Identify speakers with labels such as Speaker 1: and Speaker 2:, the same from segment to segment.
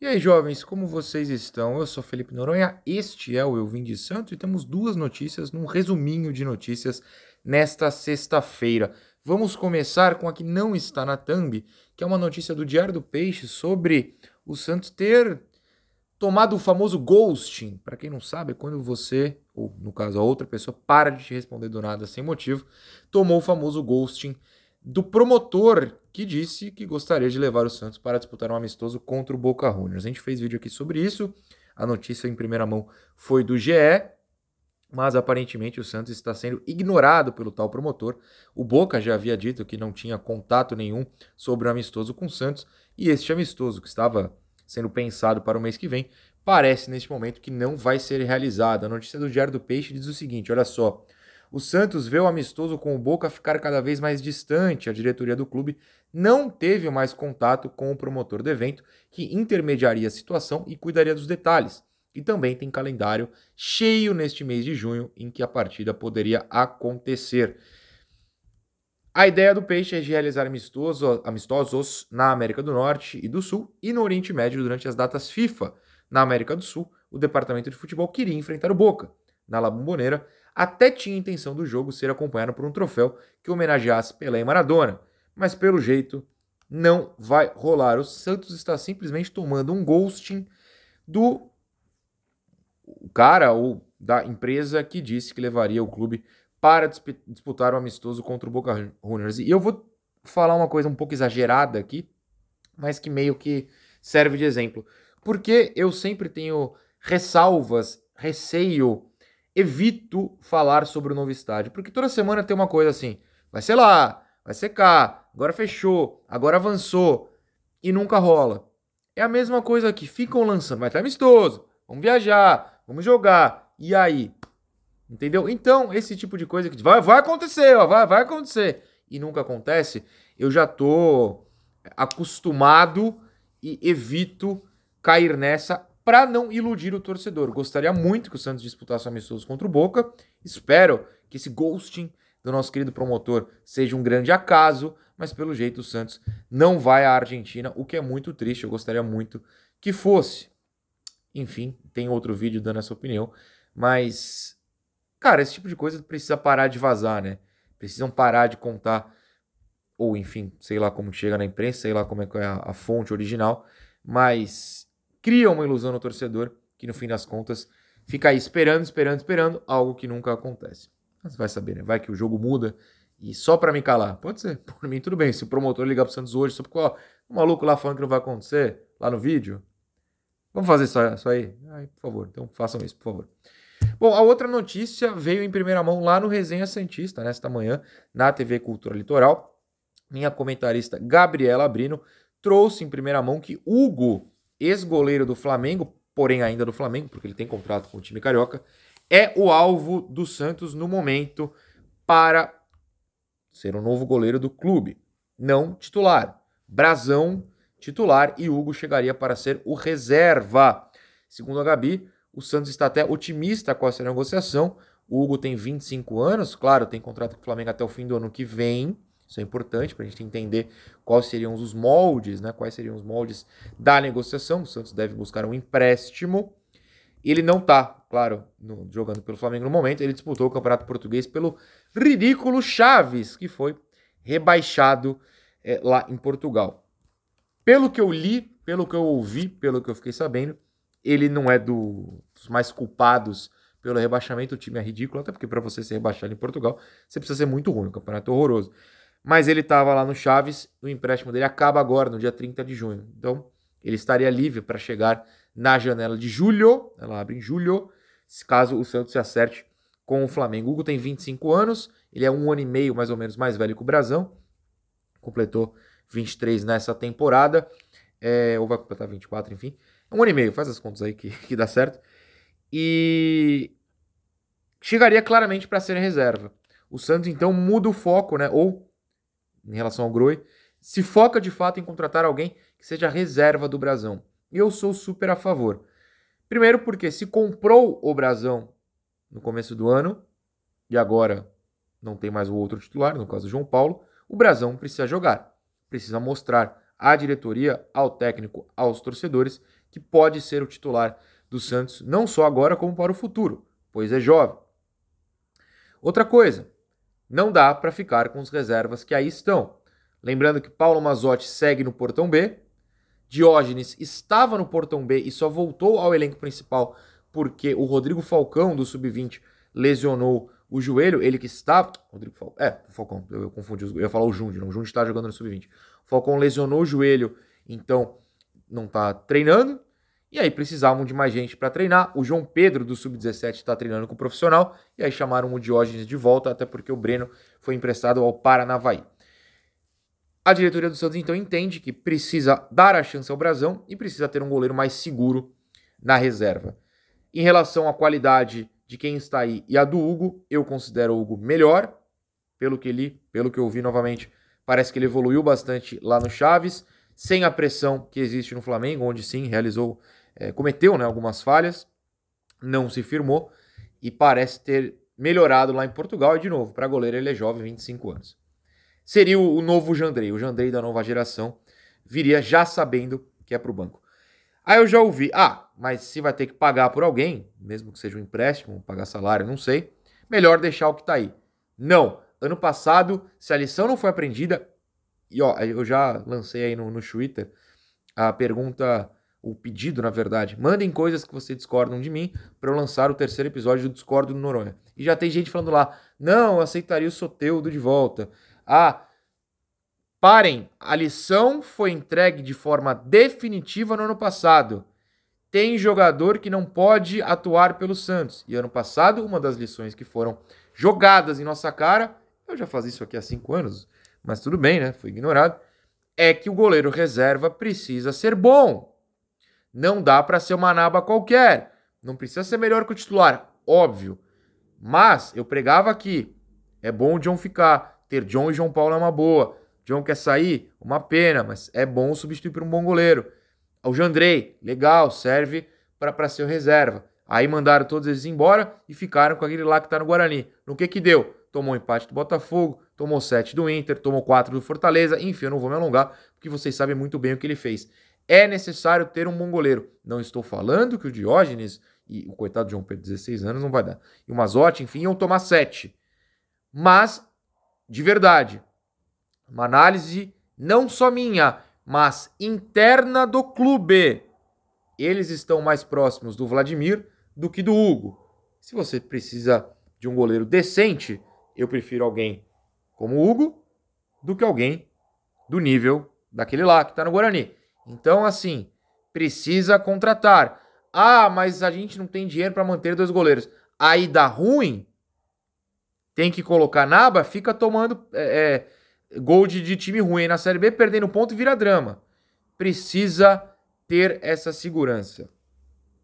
Speaker 1: E aí, jovens, como vocês estão? Eu sou Felipe Noronha, este é o Eu Vim de Santo e temos duas notícias num resuminho de notícias nesta sexta-feira. Vamos começar com a que não está na thumb, que é uma notícia do Diário do Peixe sobre o Santos ter tomado o famoso ghosting. Para quem não sabe, é quando você, ou no caso a outra pessoa, para de te responder do nada sem motivo, tomou o famoso ghosting do promotor que disse que gostaria de levar o Santos para disputar um amistoso contra o Boca Juniors. A gente fez vídeo aqui sobre isso. A notícia em primeira mão foi do GE, mas aparentemente o Santos está sendo ignorado pelo tal promotor. O Boca já havia dito que não tinha contato nenhum sobre o um amistoso com o Santos, e este amistoso que estava sendo pensado para o mês que vem, parece neste momento que não vai ser realizado. A notícia do Diário do Peixe diz o seguinte: olha só, o Santos vê o amistoso com o Boca ficar cada vez mais distante. A diretoria do clube não teve mais contato com o promotor do evento, que intermediaria a situação e cuidaria dos detalhes. E também tem calendário cheio neste mês de junho em que a partida poderia acontecer. A ideia do Peixe é realizar amistoso, amistosos na América do Norte e do Sul e no Oriente Médio durante as datas FIFA. Na América do Sul, o departamento de futebol queria enfrentar o Boca. Na La Bombonera, até tinha a intenção do jogo ser acompanhado por um troféu que homenageasse Pelé e Maradona, mas pelo jeito não vai rolar. O Santos está simplesmente tomando um ghosting do cara ou da empresa que disse que levaria o clube para disputar o um amistoso contra o Boca Juniors. E eu vou falar uma coisa um pouco exagerada aqui, mas que meio que serve de exemplo. Porque eu sempre tenho ressalvas, receio evito falar sobre o novo estádio, porque toda semana tem uma coisa assim, vai ser lá, vai ser cá, agora fechou, agora avançou, e nunca rola. É a mesma coisa que ficam lançando, vai estar amistoso, vamos viajar, vamos jogar, e aí? Entendeu? Então, esse tipo de coisa que vai, vai acontecer, ó, vai, vai acontecer, e nunca acontece, eu já tô acostumado e evito cair nessa para não iludir o torcedor. Gostaria muito que o Santos disputasse amistoso contra o Boca. Espero que esse ghosting do nosso querido promotor seja um grande acaso, mas pelo jeito o Santos não vai à Argentina, o que é muito triste. Eu gostaria muito que fosse. Enfim, tem outro vídeo dando essa opinião, mas cara, esse tipo de coisa precisa parar de vazar, né? Precisam parar de contar ou enfim, sei lá como chega na imprensa, sei lá como é, é a, a fonte original, mas cria uma ilusão no torcedor que no fim das contas fica aí esperando, esperando, esperando, algo que nunca acontece. Mas vai saber, né? Vai que o jogo muda e só para me calar. Pode ser, por mim tudo bem. Se o promotor ligar pro Santos hoje, só porque, ó, o maluco lá falando que não vai acontecer, lá no vídeo. Vamos fazer só isso aí? por favor, então façam isso, por favor. Bom, a outra notícia veio em primeira mão lá no Resenha Santista, nesta né, manhã, na TV Cultura Litoral. Minha comentarista Gabriela Abrino trouxe em primeira mão que Hugo ex-goleiro do Flamengo, porém ainda do Flamengo, porque ele tem contrato com o time carioca, é o alvo do Santos no momento para ser o novo goleiro do clube. Não titular. Brasão titular e Hugo chegaria para ser o reserva. Segundo a Gabi, o Santos está até otimista com essa negociação. O Hugo tem 25 anos, claro, tem contrato com o Flamengo até o fim do ano que vem. Isso é importante para a gente entender quais seriam os moldes, né? Quais seriam os moldes da negociação. O Santos deve buscar um empréstimo. Ele não está, claro, no, jogando pelo Flamengo no momento. Ele disputou o Campeonato Português pelo ridículo Chaves, que foi rebaixado é, lá em Portugal. Pelo que eu li, pelo que eu ouvi, pelo que eu fiquei sabendo, ele não é do, dos mais culpados pelo rebaixamento. O time é ridículo, até porque para você ser rebaixado em Portugal, você precisa ser muito ruim. O campeonato é horroroso. Mas ele estava lá no Chaves, o empréstimo dele acaba agora, no dia 30 de junho. Então, ele estaria livre para chegar na janela de julho, ela abre em julho, caso o Santos se acerte com o Flamengo. O Hugo tem 25 anos, ele é um ano e meio mais ou menos mais velho que o Brasão, completou 23 nessa temporada, é, ou vai completar 24, enfim. um ano e meio, faz as contas aí que, que dá certo. E chegaria claramente para ser reserva. O Santos então muda o foco, né? Ou em relação ao Groi, se foca de fato em contratar alguém que seja reserva do Brasão. E eu sou super a favor. Primeiro porque se comprou o Brasão no começo do ano, e agora não tem mais o outro titular, no caso João Paulo, o Brasão precisa jogar, precisa mostrar à diretoria, ao técnico, aos torcedores, que pode ser o titular do Santos, não só agora, como para o futuro, pois é jovem. Outra coisa, não dá para ficar com as reservas que aí estão. Lembrando que Paulo Mazotti segue no portão B, Diógenes estava no portão B e só voltou ao elenco principal porque o Rodrigo Falcão do sub-20 lesionou o joelho, ele que estava, Rodrigo Falcão, é, o Falcão, eu, eu confundi, eu ia falar o Jundi, não, o Jundi está jogando no sub-20. Falcão lesionou o joelho, então não está treinando. E aí precisavam de mais gente para treinar. O João Pedro do Sub-17 está treinando com o profissional. E aí chamaram o Diógenes de volta, até porque o Breno foi emprestado ao Paranavaí. A diretoria do Santos então entende que precisa dar a chance ao Brasão e precisa ter um goleiro mais seguro na reserva. Em relação à qualidade de quem está aí e a do Hugo, eu considero o Hugo melhor, pelo que li, pelo que eu vi novamente, parece que ele evoluiu bastante lá no Chaves, sem a pressão que existe no Flamengo, onde sim realizou é, cometeu né, algumas falhas, não se firmou e parece ter melhorado lá em Portugal. E de novo, para goleiro ele é jovem, 25 anos. Seria o novo Jandrei, o Jandrei da nova geração, viria já sabendo que é para o banco. Aí eu já ouvi, ah, mas se vai ter que pagar por alguém, mesmo que seja um empréstimo, pagar salário, não sei, melhor deixar o que está aí. Não, ano passado, se a lição não foi aprendida, e ó, eu já lancei aí no, no Twitter a pergunta o pedido, na verdade. Mandem coisas que vocês discordam de mim para eu lançar o terceiro episódio do Discordo no Noronha. E já tem gente falando lá: não, eu aceitaria o Soteudo de volta. Ah, parem, a lição foi entregue de forma definitiva no ano passado. Tem jogador que não pode atuar pelo Santos. E ano passado, uma das lições que foram jogadas em nossa cara, eu já fazia isso aqui há cinco anos, mas tudo bem, né? Foi ignorado. É que o goleiro reserva precisa ser bom. Não dá para ser uma naba qualquer. Não precisa ser melhor que o titular, óbvio. Mas eu pregava aqui. É bom o John ficar. Ter John e João Paulo é uma boa. John quer sair? Uma pena, mas é bom substituir por um bom goleiro. O Jandrei, legal, serve para ser reserva. Aí mandaram todos eles embora e ficaram com aquele lá que está no Guarani. No que que deu? Tomou um empate do Botafogo, tomou 7 do Inter, tomou 4 do Fortaleza. Enfim, eu não vou me alongar, porque vocês sabem muito bem o que ele fez é necessário ter um bom goleiro. Não estou falando que o Diógenes e o coitado de João Pedro, 16 anos, não vai dar. E o Mazotti, enfim, iam tomar 7. Mas, de verdade, uma análise não só minha, mas interna do clube. Eles estão mais próximos do Vladimir do que do Hugo. Se você precisa de um goleiro decente, eu prefiro alguém como o Hugo do que alguém do nível daquele lá que está no Guarani. Então, assim, precisa contratar. Ah, mas a gente não tem dinheiro para manter dois goleiros. Aí dá ruim, tem que colocar Naba, fica tomando é, é gol de, de time ruim na Série B, perdendo ponto e vira drama. Precisa ter essa segurança.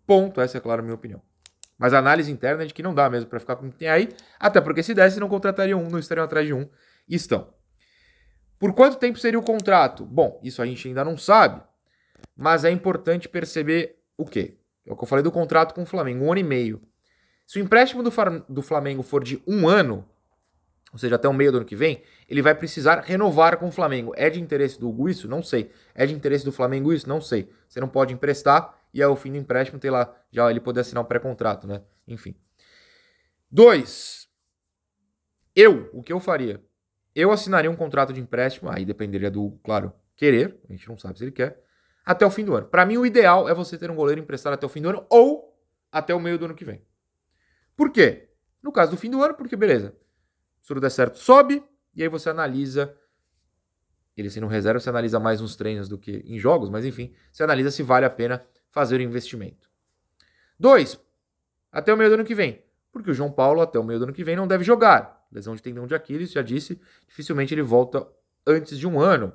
Speaker 1: Ponto. Essa é, claro, a minha opinião. Mas a análise interna é de que não dá mesmo para ficar com que tem aí, até porque se desse, não contratariam um, não estariam atrás de um. Estão. Por quanto tempo seria o contrato? Bom, isso a gente ainda não sabe mas é importante perceber o quê? É o que eu falei do contrato com o Flamengo, um ano e meio. Se o empréstimo do, do Flamengo for de um ano, ou seja, até o meio do ano que vem, ele vai precisar renovar com o Flamengo. É de interesse do Hugo isso? Não sei. É de interesse do Flamengo isso? Não sei. Você não pode emprestar e ao fim do empréstimo tem lá, já ele poder assinar um pré-contrato, né? Enfim. Dois. Eu, o que eu faria? Eu assinaria um contrato de empréstimo, aí dependeria do claro, querer, a gente não sabe se ele quer, até o fim do ano. Para mim, o ideal é você ter um goleiro emprestado até o fim do ano ou até o meio do ano que vem. Por quê? No caso do fim do ano, porque beleza, se tudo der certo, sobe, e aí você analisa. Ele sendo reserva, você analisa mais nos treinos do que em jogos, mas enfim, você analisa se vale a pena fazer o investimento. Dois, até o meio do ano que vem. Porque o João Paulo, até o meio do ano que vem, não deve jogar. Lesão de tendão de Aquiles, já disse, dificilmente ele volta antes de um ano.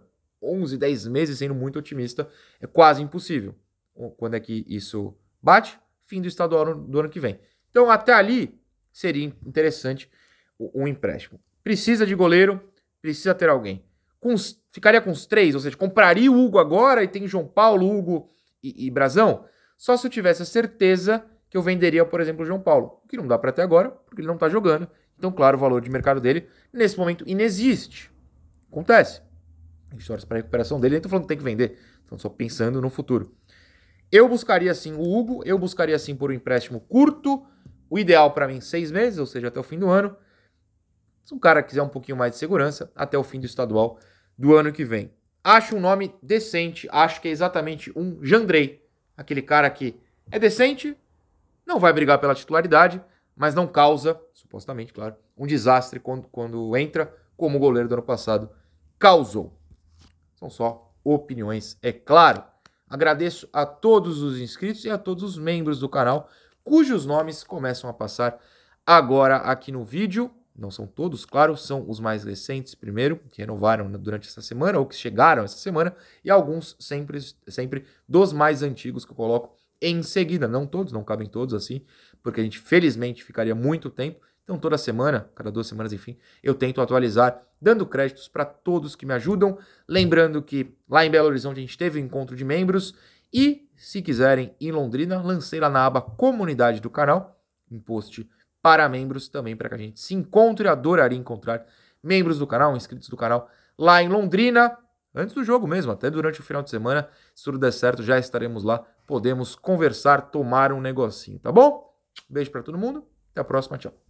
Speaker 1: 11, 10 meses, sendo muito otimista, é quase impossível. Quando é que isso bate? Fim do estadual do ano que vem. Então, até ali, seria interessante um empréstimo. Precisa de goleiro, precisa ter alguém. Com, ficaria com os três, ou seja, compraria o Hugo agora e tem João Paulo, Hugo e, e Só se eu tivesse a certeza que eu venderia, por exemplo, o João Paulo, o que não dá para até agora, porque ele não está jogando. Então, claro, o valor de mercado dele, nesse momento, inexiste. Acontece histórias para recuperação dele. Nem tô tá falando que tem que vender, estou tá só pensando no futuro. Eu buscaria sim o Hugo, eu buscaria sim por um empréstimo curto, o ideal para mim seis meses, ou seja, até o fim do ano. Se um cara quiser um pouquinho mais de segurança, até o fim do estadual do ano que vem. Acho um nome decente, acho que é exatamente um Jandrei, aquele cara que é decente, não vai brigar pela titularidade, mas não causa, supostamente, claro, um desastre quando, quando entra, como o goleiro do ano passado causou. São só opiniões, é claro. Agradeço a todos os inscritos e a todos os membros do canal, cujos nomes começam a passar agora aqui no vídeo. Não são todos, claro, são os mais recentes primeiro, que renovaram né, durante essa semana ou que chegaram essa semana, e alguns sempre, sempre dos mais antigos que eu coloco em seguida. Não todos, não cabem todos assim, porque a gente felizmente ficaria muito tempo então, toda semana, cada duas semanas, enfim, eu tento atualizar, dando créditos para todos que me ajudam. Lembrando que lá em Belo Horizonte a gente teve um encontro de membros e, se quiserem, em Londrina, lancei lá na aba Comunidade do canal, um post para membros também, para que a gente se encontre. Adoraria encontrar membros do canal, inscritos do canal lá em Londrina. Antes do jogo mesmo, até durante o final de semana, se tudo der certo, já estaremos lá. Podemos conversar, tomar um negocinho, tá bom? Beijo para todo mundo. Até a próxima. Tchau.